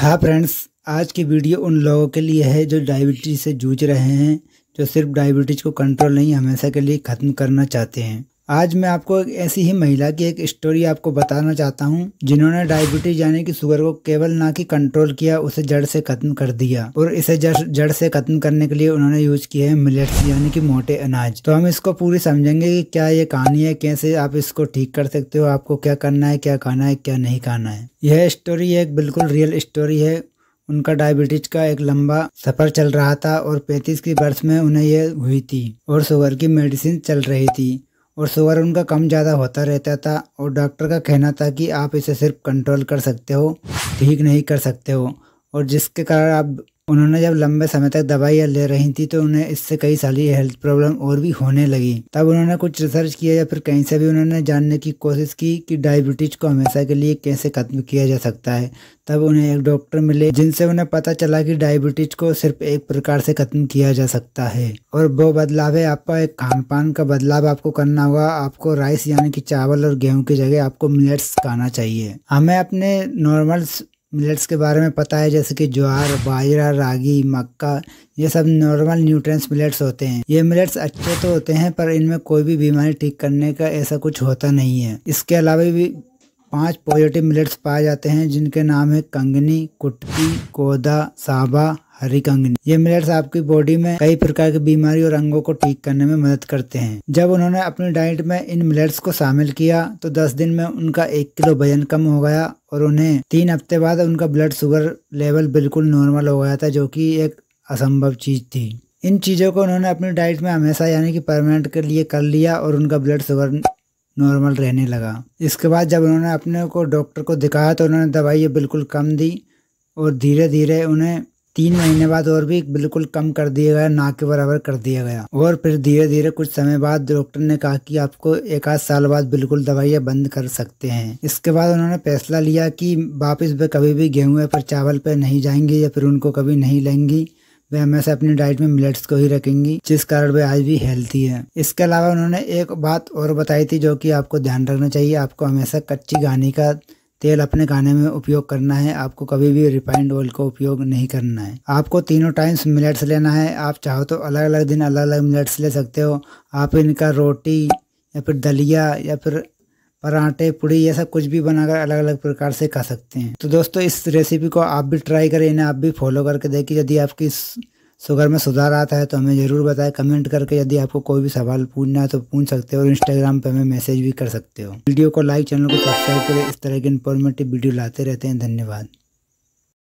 हाँ फ्रेंड्स आज की वीडियो उन लोगों के लिए है जो डायबिटीज से जूझ रहे हैं जो सिर्फ डायबिटीज को कंट्रोल नहीं हमेशा के लिए ख़त्म करना चाहते हैं आज मैं आपको एक ऐसी ही महिला की एक स्टोरी आपको बताना चाहता हूँ जिन्होंने डायबिटीज यानी कि शुगर को केवल ना कि कंट्रोल किया उसे जड़ से खत्म कर दिया और इसे जड़ से खत्म करने के लिए उन्होंने यूज किया है मिलेट्स यानी कि मोटे अनाज तो हम इसको पूरी समझेंगे कि क्या ये कहानी है कैसे आप इसको ठीक कर सकते हो आपको क्या करना है क्या खाना है क्या नहीं खाना है यह स्टोरी एक बिल्कुल रियल स्टोरी है उनका डायबिटीज का एक लंबा सफर चल रहा था और पैंतीस की वर्ष में उन्हें यह हुई थी और शुगर की मेडिसिन चल रही थी और शुगर उनका कम ज़्यादा होता रहता था और डॉक्टर का कहना था कि आप इसे सिर्फ कंट्रोल कर सकते हो ठीक नहीं कर सकते हो और जिसके कारण आप उन्होंने जब लंबे समय तक दवाइयाँ ले रही थी तो उन्हें इससे कई सारी हेल्थ प्रॉब्लम और भी होने लगी तब उन्होंने कुछ रिसर्च किया या फिर कहीं से भी उन्होंने जानने की कोशिश की कि डायबिटीज को हमेशा के लिए कैसे खत्म किया जा सकता है तब उन्हें एक डॉक्टर मिले जिनसे उन्हें पता चला कि डायबिटीज को सिर्फ एक प्रकार से खत्म किया जा सकता है और वो बदलाव है आपका एक खान पान का बदलाव आपको करना होगा आपको राइस यानी कि चावल और गेहूं की जगह आपको मिलेट्स खाना चाहिए हमें अपने नॉर्मल मिलेट्स के बारे में पता है जैसे कि ज्वार बाजरा रागी मक्का ये सब नॉर्मल न्यूट्रिएंट्स मिलेट्स होते हैं ये मिलेट्स अच्छे तो होते हैं पर इनमें कोई भी बीमारी ठीक करने का ऐसा कुछ होता नहीं है इसके अलावा भी पांच पॉजिटिव मिलेट्स पाए जाते हैं जिनके नाम है कंगनी कुटकी कोदा साबा हरी कंगनी ये मिलेट्स आपकी बॉडी में कई प्रकार की बीमारी और अंगों को ठीक करने में मदद करते हैं जब उन्होंने अपनी डाइट में इन मिलेट्स को शामिल किया तो 10 दिन में उनका एक किलो वजन कम हो गया और उन्हें तीन हफ्ते बाद उनका ब्लड शुगर लेवल बिल्कुल नॉर्मल हो गया था जो कि एक असंभव चीज थी इन चीज़ों को उन्होंने अपनी डाइट में हमेशा यानी कि परमानेंट के लिए कर लिया और उनका ब्लड शुगर नॉर्मल रहने लगा इसके बाद जब उन्होंने अपने को डॉक्टर को दिखाया तो उन्होंने दवाइयाँ बिल्कुल कम दी और धीरे धीरे उन्हें तीन महीने बाद और भी बिल्कुल कम कर दिया गया ना के बराबर कर दिया गया और फिर धीरे धीरे कुछ समय बाद डॉक्टर ने कहा कि आपको एक आध साल बाद बिल्कुल दवाइयाँ बंद कर सकते हैं इसके बाद उन्होंने फैसला लिया कि वापस वे कभी भी गेहूँ पर चावल पर नहीं जाएंगी या फिर उनको कभी नहीं लेंगी वे हमेशा अपनी डाइट में मिलेट्स को ही रखेंगी जिस कारण वे आज भी हेल्थी है इसके अलावा उन्होंने एक बात और बताई थी जो कि आपको ध्यान रखना चाहिए आपको हमेशा कच्ची गाने का तेल अपने खाने में उपयोग करना है आपको कभी भी रिफाइंड ऑयल का उपयोग नहीं करना है आपको तीनों टाइम्स मिलेट्स लेना है आप चाहो तो अलग अलग दिन अलग अलग मिलेट्स ले सकते हो आप इनका रोटी या फिर दलिया या फिर पराठे पूड़ी ये सब कुछ भी बनाकर अलग अलग प्रकार से खा सकते हैं तो दोस्तों इस रेसिपी को आप भी ट्राई करें इन्हें आप भी फॉलो करके देखिए यदि आपकी शुगर में सुधार आता है तो हमें ज़रूर बताएं कमेंट करके यदि आपको कोई भी सवाल पूछना है तो पूछ सकते हो और इंस्टाग्राम पर हमें मैसेज भी कर सकते हो वीडियो को लाइक चैनल को सब्सक्राइब करें इस तरह की इन्फॉर्मेटिव वीडियो लाते रहते हैं धन्यवाद